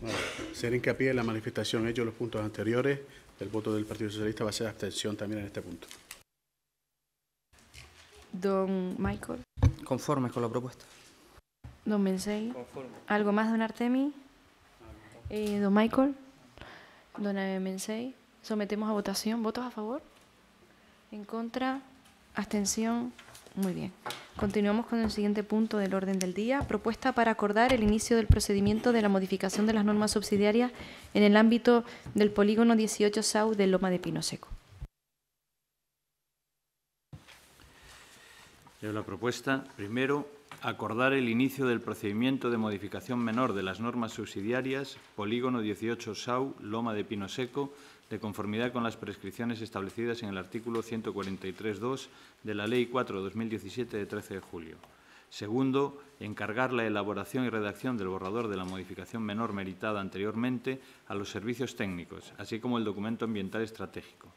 Bueno, ser hincapié en la manifestación hecho en los puntos anteriores. El voto del Partido Socialista va a ser abstención también en este punto. Don Michael. Conforme con la propuesta. Don Mensei. Conforme. ¿Algo más, don Artemi? Eh, don Michael. Don Mensei. Sometemos a votación. ¿Votos a favor? ¿En contra? ¿Abstención? Muy bien. Continuamos con el siguiente punto del orden del día. Propuesta para acordar el inicio del procedimiento de la modificación de las normas subsidiarias en el ámbito del polígono 18 SAU de Loma de Pino Seco. la propuesta. Primero, acordar el inicio del procedimiento de modificación menor de las normas subsidiarias, polígono 18 SAU, Loma de Pino Seco, de conformidad con las prescripciones establecidas en el artículo 143.2 de la Ley 4-2017 de 13 de julio. Segundo, encargar la elaboración y redacción del borrador de la modificación menor meritada anteriormente a los servicios técnicos, así como el documento ambiental estratégico.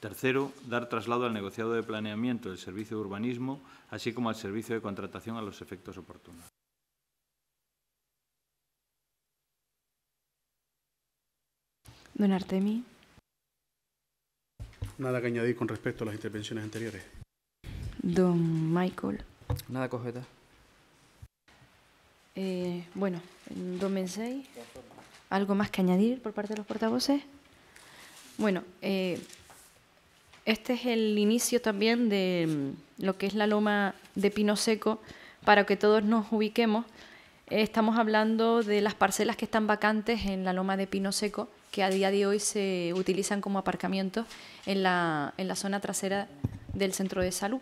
Tercero, dar traslado al negociado de planeamiento del servicio de urbanismo, así como al servicio de contratación a los efectos oportunos. Don Artemi. Nada que añadir con respecto a las intervenciones anteriores. Don Michael. Nada, cojeta. Eh, bueno, don Mensei, ¿algo más que añadir por parte de los portavoces? Bueno, eh, este es el inicio también de mm, lo que es la loma de pino seco, para que todos nos ubiquemos. Eh, estamos hablando de las parcelas que están vacantes en la loma de pino seco, que a día de hoy se utilizan como aparcamiento en la, en la zona trasera del centro de salud,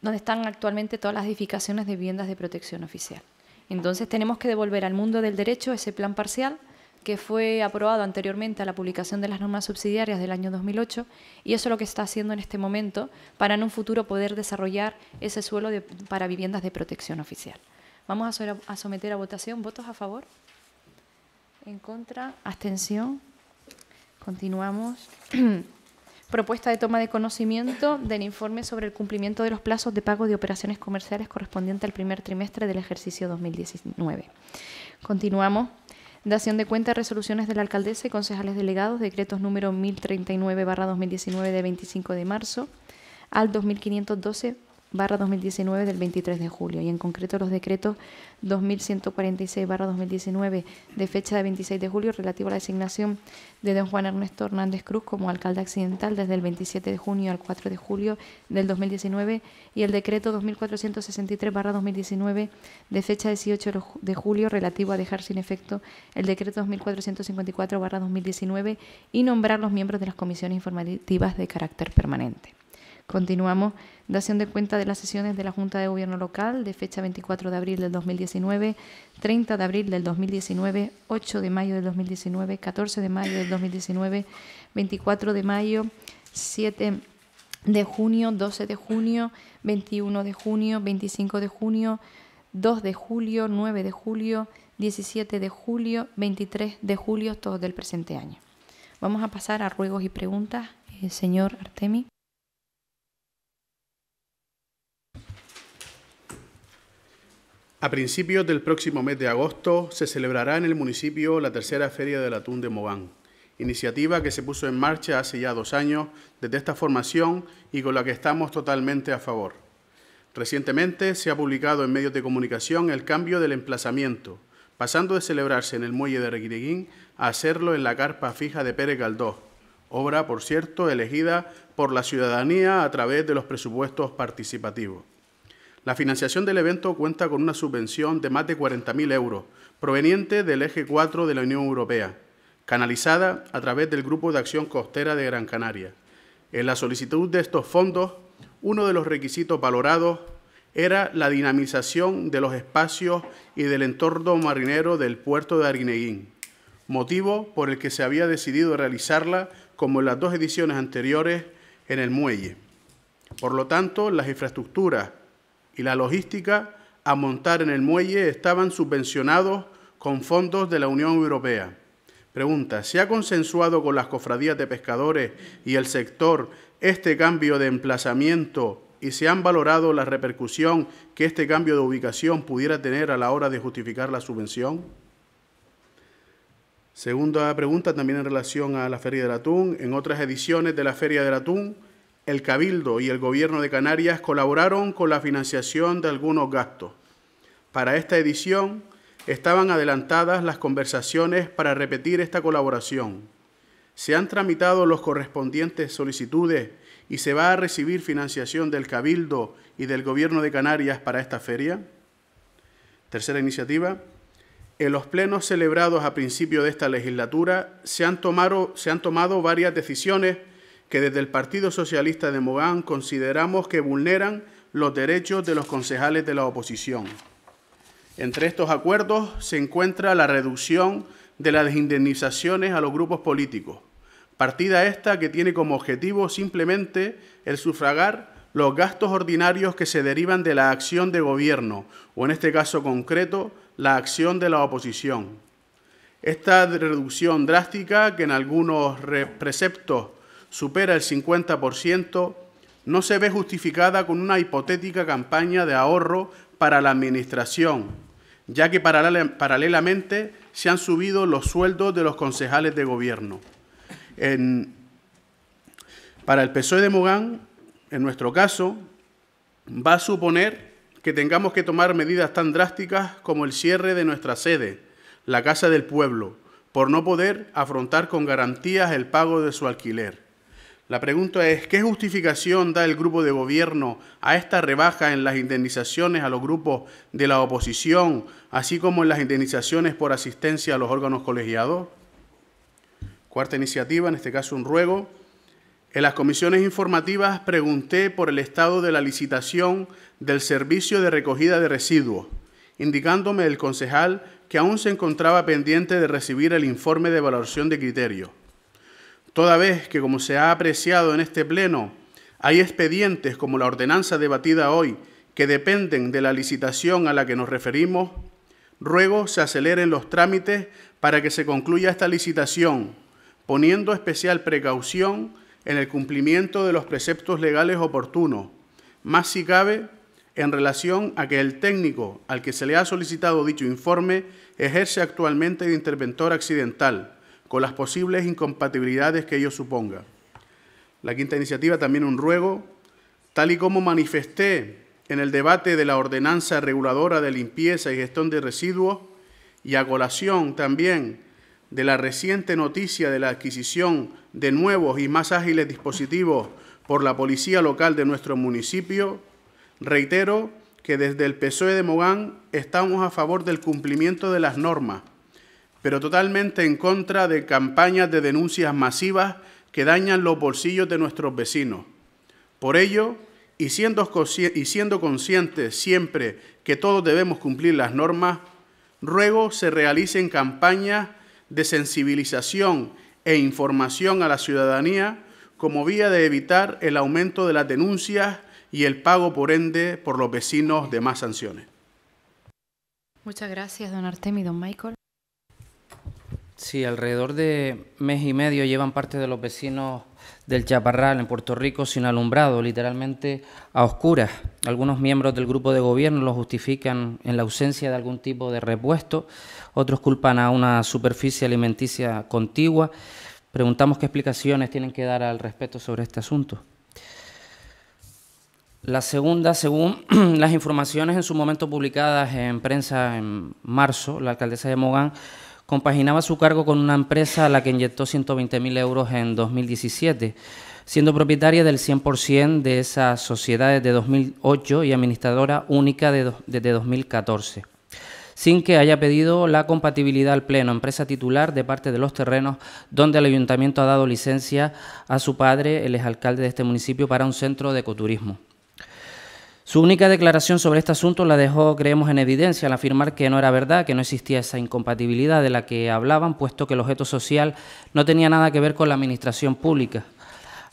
donde están actualmente todas las edificaciones de viviendas de protección oficial. Entonces tenemos que devolver al mundo del derecho ese plan parcial que fue aprobado anteriormente a la publicación de las normas subsidiarias del año 2008 y eso es lo que está haciendo en este momento para en un futuro poder desarrollar ese suelo para viviendas de protección oficial. Vamos a someter a votación. ¿Votos a favor? ¿En contra? ¿Abstención? Continuamos. (clears throat) Propuesta de toma de conocimiento del informe sobre el cumplimiento de los plazos de pago de operaciones comerciales correspondiente al primer trimestre del ejercicio 2019. Continuamos Dación de cuenta, resoluciones de la alcaldesa y concejales delegados, decretos número 1039-2019 de 25 de marzo al 2512 barra 2019 del 23 de julio y en concreto los decretos 2146 barra 2019 de fecha de 26 de julio relativo a la designación de don Juan Ernesto Hernández Cruz como alcalde accidental desde el 27 de junio al 4 de julio del 2019 y el decreto 2463 barra 2019 de fecha 18 de julio relativo a dejar sin efecto el decreto 2454 barra 2019 y nombrar los miembros de las comisiones informativas de carácter permanente. Continuamos. Dación de cuenta de las sesiones de la Junta de Gobierno Local de fecha 24 de abril del 2019, 30 de abril del 2019, 8 de mayo del 2019, 14 de mayo del 2019, 24 de mayo, 7 de junio, 12 de junio, 21 de junio, 25 de junio, 2 de julio, 9 de julio, 17 de julio, 23 de julio, todos del presente año. Vamos a pasar a ruegos y preguntas. Eh, señor Artemi. A principios del próximo mes de agosto se celebrará en el municipio la tercera Feria del Atún de Mogán, iniciativa que se puso en marcha hace ya dos años desde esta formación y con la que estamos totalmente a favor. Recientemente se ha publicado en medios de comunicación el cambio del emplazamiento, pasando de celebrarse en el muelle de Requireguín a hacerlo en la carpa fija de Pérez Galdós, obra, por cierto, elegida por la ciudadanía a través de los presupuestos participativos. La financiación del evento cuenta con una subvención de más de 40.000 euros, proveniente del eje 4 de la Unión Europea, canalizada a través del Grupo de Acción Costera de Gran Canaria. En la solicitud de estos fondos, uno de los requisitos valorados era la dinamización de los espacios y del entorno marinero del puerto de Arguineguín, motivo por el que se había decidido realizarla como en las dos ediciones anteriores en el muelle. Por lo tanto, las infraestructuras y la logística a montar en el muelle estaban subvencionados con fondos de la Unión Europea. Pregunta, ¿se ha consensuado con las cofradías de pescadores y el sector este cambio de emplazamiento y se han valorado la repercusión que este cambio de ubicación pudiera tener a la hora de justificar la subvención? Segunda pregunta, también en relación a la Feria del Atún. En otras ediciones de la Feria del Atún, el Cabildo y el Gobierno de Canarias colaboraron con la financiación de algunos gastos. Para esta edición estaban adelantadas las conversaciones para repetir esta colaboración. Se han tramitado los correspondientes solicitudes y se va a recibir financiación del Cabildo y del Gobierno de Canarias para esta feria. Tercera iniciativa. En los plenos celebrados a principio de esta legislatura se han tomado, se han tomado varias decisiones que desde el Partido Socialista de Mogán consideramos que vulneran los derechos de los concejales de la oposición. Entre estos acuerdos se encuentra la reducción de las indemnizaciones a los grupos políticos, partida esta que tiene como objetivo simplemente el sufragar los gastos ordinarios que se derivan de la acción de gobierno, o en este caso concreto, la acción de la oposición. Esta reducción drástica, que en algunos preceptos supera el 50%, no se ve justificada con una hipotética campaña de ahorro para la Administración, ya que paralelamente se han subido los sueldos de los concejales de gobierno. para el PSOE de Mogán, en nuestro caso, va a suponer que tengamos que tomar medidas tan drásticas como el cierre de nuestra sede, la Casa del Pueblo, por no poder afrontar con garantías el pago de su alquiler. La pregunta es, ¿qué justificación da el grupo de gobierno a esta rebaja en las indemnizaciones a los grupos de la oposición, así como en las indemnizaciones por asistencia a los órganos colegiados? Cuarta iniciativa, en este caso un ruego. En las comisiones informativas pregunté por el estado de la licitación del servicio de recogida de residuos, indicándome el concejal que aún se encontraba pendiente de recibir el informe de valoración de criterios toda vez que, como se ha apreciado en este Pleno, hay expedientes como la ordenanza debatida hoy que dependen de la licitación a la que nos referimos, ruego se aceleren los trámites para que se concluya esta licitación, poniendo especial precaución en el cumplimiento de los preceptos legales oportunos, más si cabe en relación a que el técnico al que se le ha solicitado dicho informe ejerce actualmente de interventor accidental con las posibles incompatibilidades que ello suponga. La quinta iniciativa también un ruego, tal y como manifesté en el debate de la ordenanza reguladora de limpieza y gestión de residuos y a colación también de la reciente noticia de la adquisición de nuevos y más ágiles dispositivos por la policía local de nuestro municipio, reitero que desde el PSOE de Mogán estamos a favor del cumplimiento de las normas pero totalmente en contra de campañas de denuncias masivas que dañan los bolsillos de nuestros vecinos. Por ello, y siendo, conscientes siempre que todos debemos cumplir las normas, ruego se realicen campañas de sensibilización e información a la ciudadanía como vía de evitar el aumento de las denuncias y el pago, por ende, por los vecinos de más sanciones. Muchas gracias, don y don Michael. Sí, alrededor de mes y medio llevan parte de los vecinos del Chaparral en Puerto Rico sin alumbrado, literalmente a oscuras. Algunos miembros del grupo de gobierno lo justifican en la ausencia de algún tipo de repuesto, otros culpan a una superficie alimenticia contigua. Preguntamos qué explicaciones tienen que dar al respecto sobre este asunto. La segunda, según (clears throat) las informaciones en su momento publicadas en prensa en marzo, la alcaldesa de Mogán Compaginaba su cargo con una empresa a la que inyectó 120.000 euros en 2017, siendo propietaria del 100% de esa sociedad de 2008 y administradora única desde 2014 sin que haya pedido la compatibilidad al Pleno, empresa titular de parte de los terrenos donde el ayuntamiento ha dado licencia a su padre, el exalcalde de este municipio, para un centro de ecoturismo. Su única declaración sobre este asunto la dejó, creemos, en evidencia al afirmar que no era verdad, que no existía esa incompatibilidad de la que hablaban, puesto que el objeto social no tenía nada que ver con la administración pública.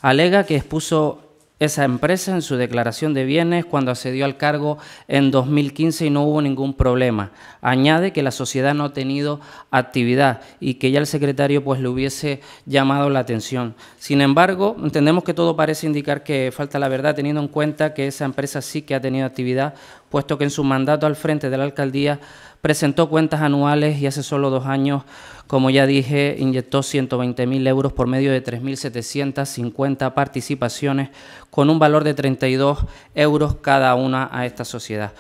Alega que expuso esa empresa en su declaración de bienes cuando accedió al cargo en 2015 y no hubo ningún problema. Añade que la sociedad no ha tenido actividad y que ya el secretario pues le hubiese llamado la atención. Sin embargo, entendemos que todo parece indicar que falta la verdad teniendo en cuenta que esa empresa sí que ha tenido actividad puesto que en su mandato al frente de la alcaldía presentó cuentas anuales y hace solo dos años, como ya dije, inyectó 120.000 euros por medio de 3.750 participaciones con un valor de 32 euros cada una a esta sociedad.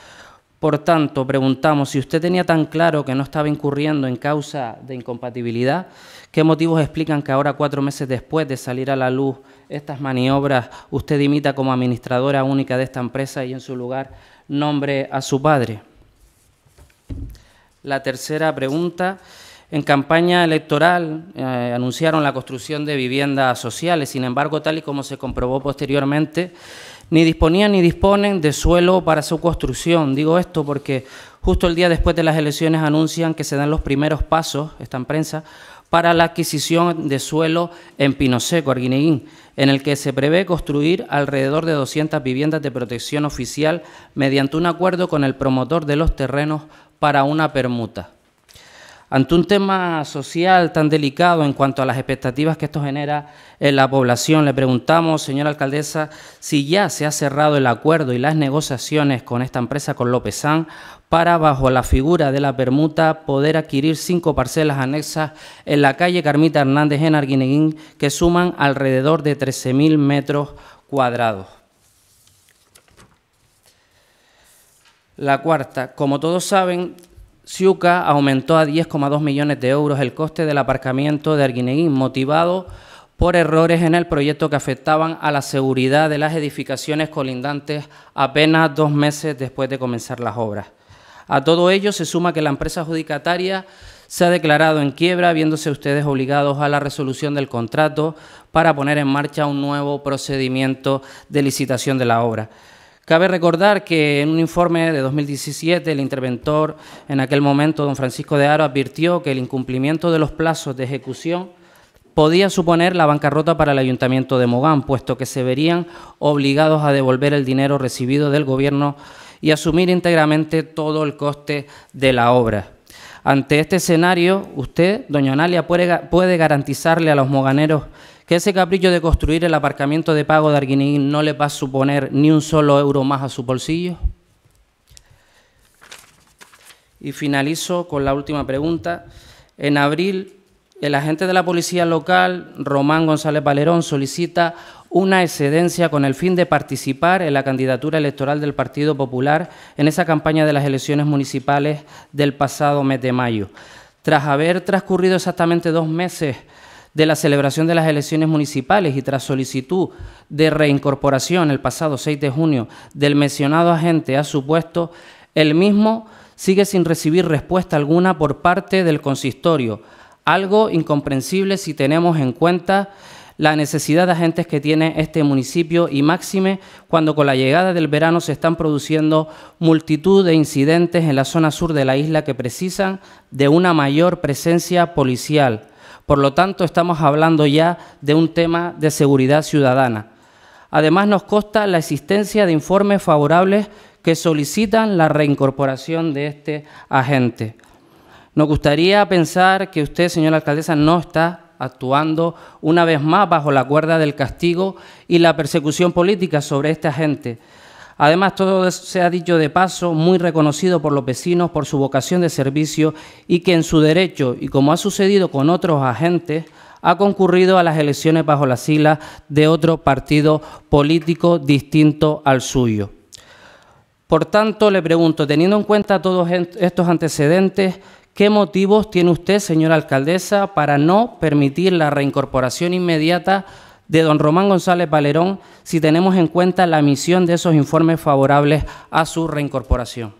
Por tanto, preguntamos si usted tenía tan claro que no estaba incurriendo en causa de incompatibilidad, ¿qué motivos explican que ahora, cuatro meses después de salir a la luz estas maniobras, usted imita como administradora única de esta empresa y en su lugar nombre a su padre. La tercera pregunta. En campaña electoral eh, anunciaron la construcción de viviendas sociales, sin embargo, tal y como se comprobó posteriormente, ni disponían ni disponen de suelo para su construcción. Digo esto porque justo el día después de las elecciones anuncian que se dan los primeros pasos, esta en prensa, para la adquisición de suelo en Pino Seco, Arguineguín, en el que se prevé construir alrededor de 200 viviendas de protección oficial mediante un acuerdo con el promotor de los terrenos para una permuta. Ante un tema social tan delicado en cuanto a las expectativas que esto genera en la población, le preguntamos, señora alcaldesa, si ya se ha cerrado el acuerdo y las negociaciones con esta empresa, con López San para, bajo la figura de la permuta, poder adquirir cinco parcelas anexas en la calle Carmita Hernández en Arguineguín, que suman alrededor de 13.000 metros cuadrados. La cuarta, como todos saben, Ciuca aumentó a 10,2 millones de euros el coste del aparcamiento de Arguineguín, motivado por errores en el proyecto que afectaban a la seguridad de las edificaciones colindantes apenas dos meses después de comenzar las obras. A todo ello se suma que la empresa adjudicataria se ha declarado en quiebra, viéndose ustedes obligados a la resolución del contrato para poner en marcha un nuevo procedimiento de licitación de la obra. Cabe recordar que en un informe de 2017 el interventor, en aquel momento don Francisco de Aro, advirtió que el incumplimiento de los plazos de ejecución podía suponer la bancarrota para el ayuntamiento de Mogán, puesto que se verían obligados a devolver el dinero recibido del gobierno y asumir íntegramente todo el coste de la obra. Ante este escenario, usted, doña Analia, puede, garantizarle a los moganeros que ese capricho de construir el aparcamiento de pago de Arguineguín no le va a suponer ni un solo euro más a su bolsillo. Y finalizo con la última pregunta. En abril, el agente de la policía local, Román González Valerón, solicita una excedencia con el fin de participar en la candidatura electoral del Partido Popular en esa campaña de las elecciones municipales del pasado mes de mayo. Tras haber transcurrido exactamente dos meses de la celebración de las elecciones municipales y tras solicitud de reincorporación el pasado 6 de junio del mencionado agente a su puesto, el mismo sigue sin recibir respuesta alguna por parte del consistorio, algo incomprensible si tenemos en cuenta la necesidad de agentes que tiene este municipio y máxime cuando con la llegada del verano se están produciendo multitud de incidentes en la zona sur de la isla que precisan de una mayor presencia policial. Por lo tanto, estamos hablando ya de un tema de seguridad ciudadana. Además, nos consta la existencia de informes favorables que solicitan la reincorporación de este agente. Nos gustaría pensar que usted, señora alcaldesa, no está actuando una vez más bajo la cuerda del castigo y la persecución política sobre este agente. Además, todo se ha dicho de paso, muy reconocido por los vecinos por su vocación de servicio y que en su derecho, y como ha sucedido con otros agentes, ha concurrido a las elecciones bajo la sila de otro partido político distinto al suyo. Por tanto, le pregunto, teniendo en cuenta todos estos antecedentes, ¿Qué motivos tiene usted, señora alcaldesa, para no permitir la reincorporación inmediata de don Román González Valerón si tenemos en cuenta la misión de esos informes favorables a su reincorporación?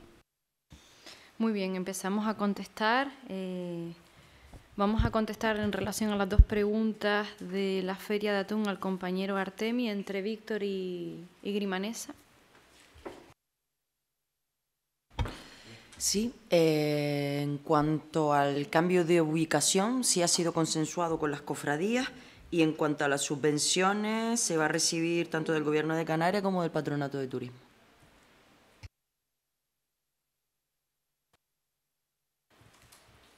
Muy bien, empezamos a contestar. Eh, vamos a contestar en relación a las dos preguntas de la Feria de Atún al compañero Artemi entre Víctor y Grimanesa. Sí, eh, en cuanto al cambio de ubicación, sí ha sido consensuado con las cofradías y en cuanto a las subvenciones, se va a recibir tanto del Gobierno de Canarias como del Patronato de Turismo.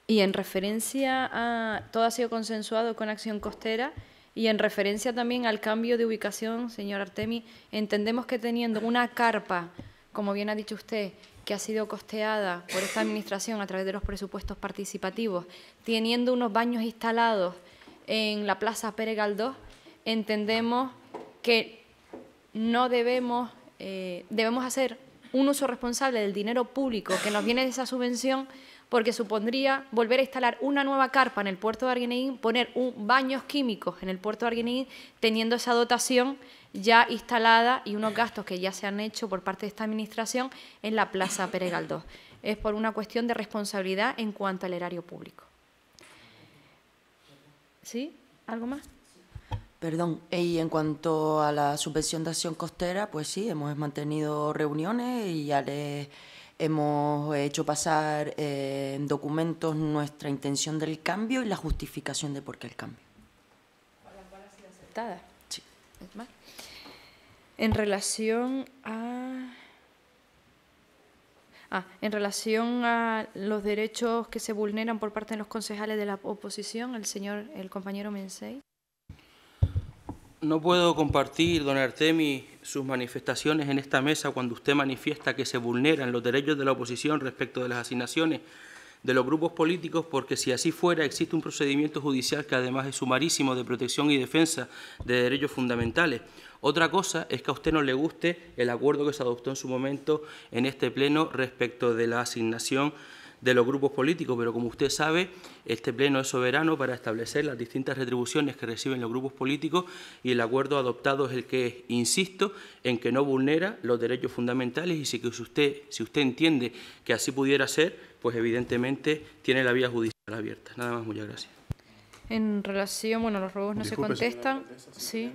Y en referencia a, todo ha sido consensuado con Acción Costera y en referencia también al cambio de ubicación, señor Artemi, entendemos que teniendo una carpa, como bien ha dicho usted, que ha sido costeada por esta Administración a través de los presupuestos participativos, teniendo unos baños instalados en la Plaza Pérez Galdós, entendemos que no debemos, eh, debemos hacer un uso responsable del dinero público que nos viene de esa subvención porque supondría volver a instalar una nueva carpa en el puerto de Arguineguín, poner un, baños químicos en el puerto de Arguineguín, teniendo esa dotación ya instalada y unos gastos que ya se han hecho por parte de esta Administración en la Plaza Peregal 2 Es por una cuestión de responsabilidad en cuanto al erario público. ¿Sí? ¿Algo más? Perdón, y en cuanto a la subvención de acción costera, pues sí, hemos mantenido reuniones y ya les hemos hecho pasar eh, en documentos nuestra intención del cambio y la justificación de por qué el cambio. Sí. ¿Es más? En relación a... Ah, en relación a los derechos que se vulneran por parte de los concejales de la oposición, el señor, el compañero Mensei. No puedo compartir, don Artemi, sus manifestaciones en esta mesa cuando usted manifiesta que se vulneran los derechos de la oposición respecto de las asignaciones de los grupos políticos, porque si así fuera existe un procedimiento judicial que además es sumarísimo de protección y defensa de derechos fundamentales. Otra cosa es que a usted no le guste el acuerdo que se adoptó en su momento en este Pleno respecto de la asignación de los grupos políticos, pero como usted sabe, este Pleno es soberano para establecer las distintas retribuciones que reciben los grupos políticos y el acuerdo adoptado es el que insisto, en que no vulnera los derechos fundamentales y si, usted, si usted entiende que así pudiera ser, pues evidentemente tiene la vía judicial abierta. Nada más, muchas gracias. En relación, bueno, los robos no se contestan. sí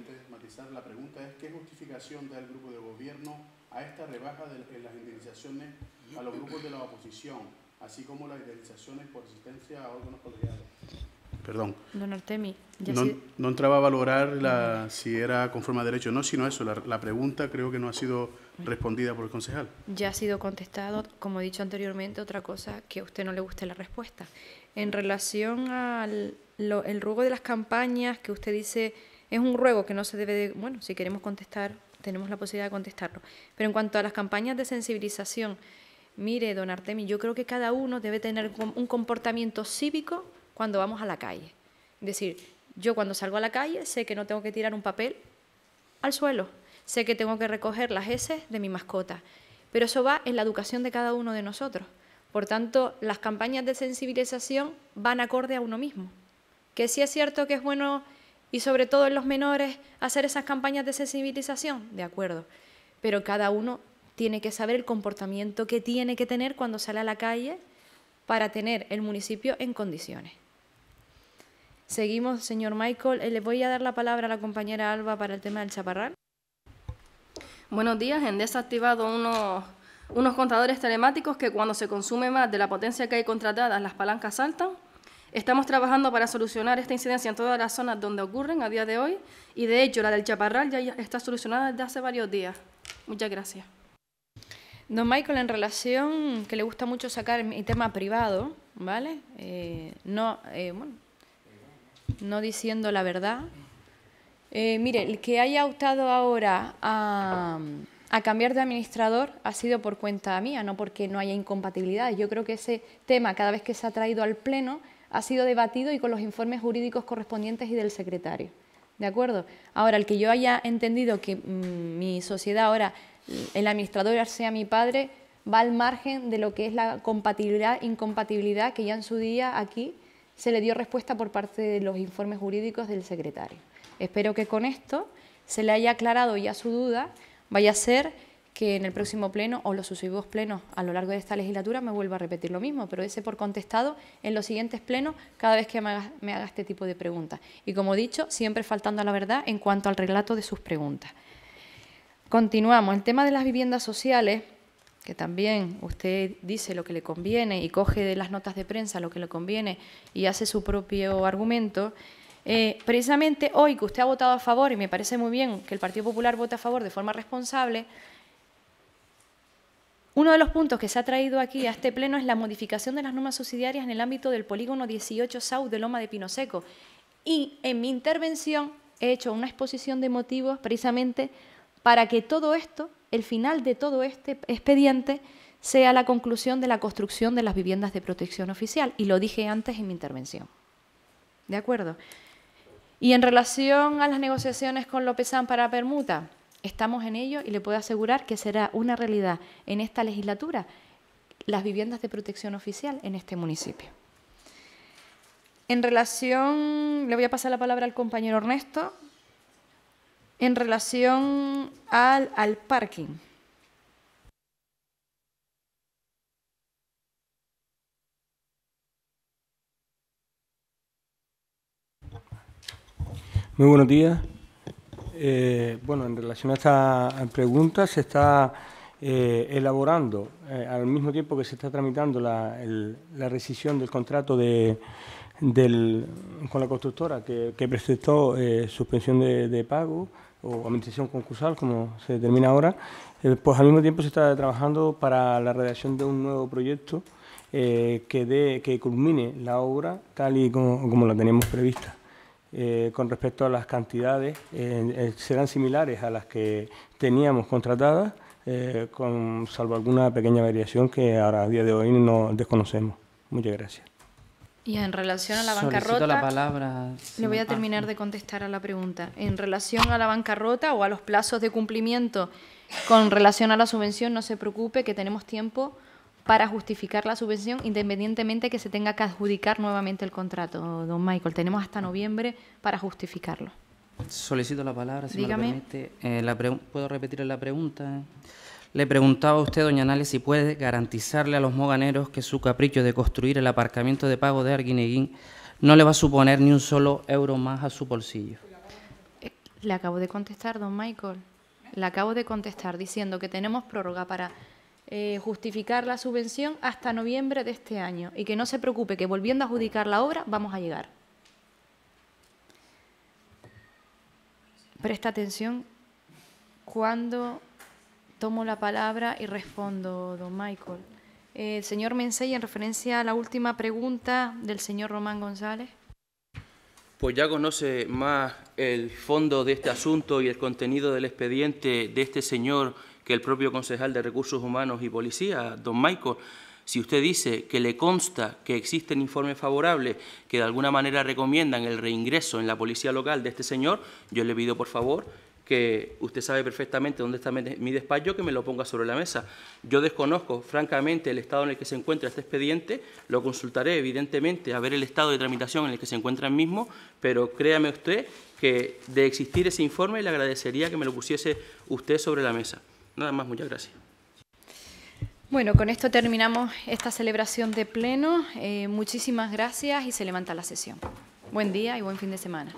la pregunta es, ¿qué justificación da el grupo de gobierno a esta rebaja de las indemnizaciones a los grupos de la oposición, así como las indemnizaciones por asistencia a órganos colegiados? Perdón. Don Artemi. No, entraba a valorar si era conforme a derecho o no, sino eso. La, pregunta creo que no ha sido respondida por el concejal. Ya ha sido contestado, como he dicho anteriormente, otra cosa que a usted no le guste la respuesta. En relación al el ruego de las campañas que usted dice es un ruego que no se debe de, bueno, si queremos contestar, tenemos la posibilidad de contestarlo. Pero en cuanto a las campañas de sensibilización, mire, don Artemi, yo creo que cada uno debe tener un comportamiento cívico cuando vamos a la calle. Es decir, yo cuando salgo a la calle sé que no tengo que tirar un papel al suelo, sé que tengo que recoger las heces de mi mascota, pero eso va en la educación de cada uno de nosotros. Por tanto, las campañas de sensibilización van acorde a uno mismo. Que sí es cierto que es bueno y sobre todo en los menores hacer esas campañas de sensibilización, de acuerdo, pero cada uno tiene que saber el comportamiento que tiene que tener cuando sale a la calle para tener el municipio en condiciones. Seguimos, señor Michael. Eh, le voy a dar la palabra a la compañera Alba para el tema del chaparral. Buenos días. En Desactivado, unos, unos contadores telemáticos que cuando se consume más de la potencia que hay contratada, las palancas saltan Estamos trabajando para solucionar esta incidencia en todas las zonas donde ocurren a día de hoy y de hecho la del Chaparral ya está solucionada desde hace varios días. Muchas gracias. Don Michael, en relación que le gusta mucho sacar mi tema privado, ¿vale? Eh, no, eh, bueno, no diciendo la verdad. Eh, mire, el que haya optado ahora a, a cambiar de administrador ha sido por cuenta mía, no porque no haya incompatibilidades. Yo creo que ese tema, cada vez que se ha traído al Pleno, ha sido debatido y con los informes jurídicos correspondientes y del secretario. ¿De acuerdo? Ahora, el que yo haya entendido que mm, mi sociedad ahora, el administrador sea mi padre, va al margen de lo que es la compatibilidad, incompatibilidad, que ya en su día aquí se le dio respuesta por parte de los informes jurídicos del secretario. Espero que con esto se le haya aclarado ya su duda, vaya a ser que en el próximo pleno o los sucesivos plenos a lo largo de esta legislatura me vuelva a repetir lo mismo, pero ese por contestado en los siguientes plenos cada vez que me haga, este tipo de preguntas. Y como he dicho, siempre faltando a la verdad en cuanto al relato de sus preguntas. Continuamos. El tema de las viviendas sociales que también usted dice lo que le conviene y coge de las notas de prensa lo que le conviene y hace su propio argumento, eh, precisamente hoy que usted ha votado a favor, y me parece muy bien que el Partido Popular vote a favor de forma responsable, uno de los puntos que se ha traído aquí a este pleno es la modificación de las normas subsidiarias en el ámbito del polígono 18 South de Loma de Pino Seco. Y en mi intervención he hecho una exposición de motivos precisamente para que todo esto, el final de todo este expediente, sea la conclusión de la construcción de las viviendas de protección oficial. Y lo dije antes en mi intervención. ¿De acuerdo? Y en relación a las negociaciones con López para permuta, Estamos en ello y le puedo asegurar que será una realidad en esta legislatura las viviendas de protección oficial en este municipio. En relación, le voy a pasar la palabra al compañero Ernesto, en relación al, al parking. Muy buenos días. Eh, bueno, en relación a esta pregunta, se está eh, elaborando, eh, al mismo tiempo que se está tramitando la, rescisión del contrato de, con la constructora que, que presentó suspensión de, pago o administración concursal, como se determina ahora, pues al mismo tiempo se está trabajando para la redacción de un nuevo proyecto que, de, que culmine la obra tal y como, como la teníamos prevista. Eh, con respecto a las cantidades, eh, eh, serán similares a las que teníamos contratadas, con, salvo alguna pequeña variación que ahora a día de hoy no desconocemos. Muchas gracias. Y en relación a la bancarrota, le voy a terminar de contestar a la pregunta. En relación a la bancarrota o a los plazos de cumplimiento con relación a la subvención, no se preocupe que tenemos tiempo para justificar la subvención independientemente que se tenga que adjudicar nuevamente el contrato, don Michael. Tenemos hasta noviembre para justificarlo. Solicito la palabra, si me permite. Eh, ¿Puedo repetir la pregunta? Le preguntaba a usted, doña Nales, si puede garantizarle a los moganeros que su capricho de construir el aparcamiento de pago de Arguineguín no le va a suponer ni un solo euro más a su bolsillo. Eh, le acabo de contestar, don Michael. Le acabo de contestar diciendo que tenemos prórroga para eh, justificar la subvención hasta noviembre de este año y que no se preocupe que volviendo a adjudicar la obra vamos a llegar. Presta atención cuando tomo la palabra y respondo, don Michael. El eh, señor Mensey, en referencia a la última pregunta del señor Román González. Pues ya conoce más el fondo de este asunto y el contenido del expediente de este señor que el propio concejal de Recursos Humanos y Policía, don Michael, si usted dice que le consta que existen informes favorables que de alguna manera recomiendan el reingreso en la policía local de este señor, yo le pido por favor que usted sabe perfectamente dónde está mi despacho, que me lo ponga sobre la mesa. Yo desconozco, francamente, el estado en el que se encuentra este expediente, lo consultaré, evidentemente, a ver el estado de tramitación en el que se encuentra el mismo, pero créame usted que de existir ese informe le agradecería que me lo pusiese usted sobre la mesa. Nada más, muchas gracias. Bueno, con esto terminamos esta celebración de pleno. Eh, muchísimas gracias y se levanta la sesión. Buen día y buen fin de semana.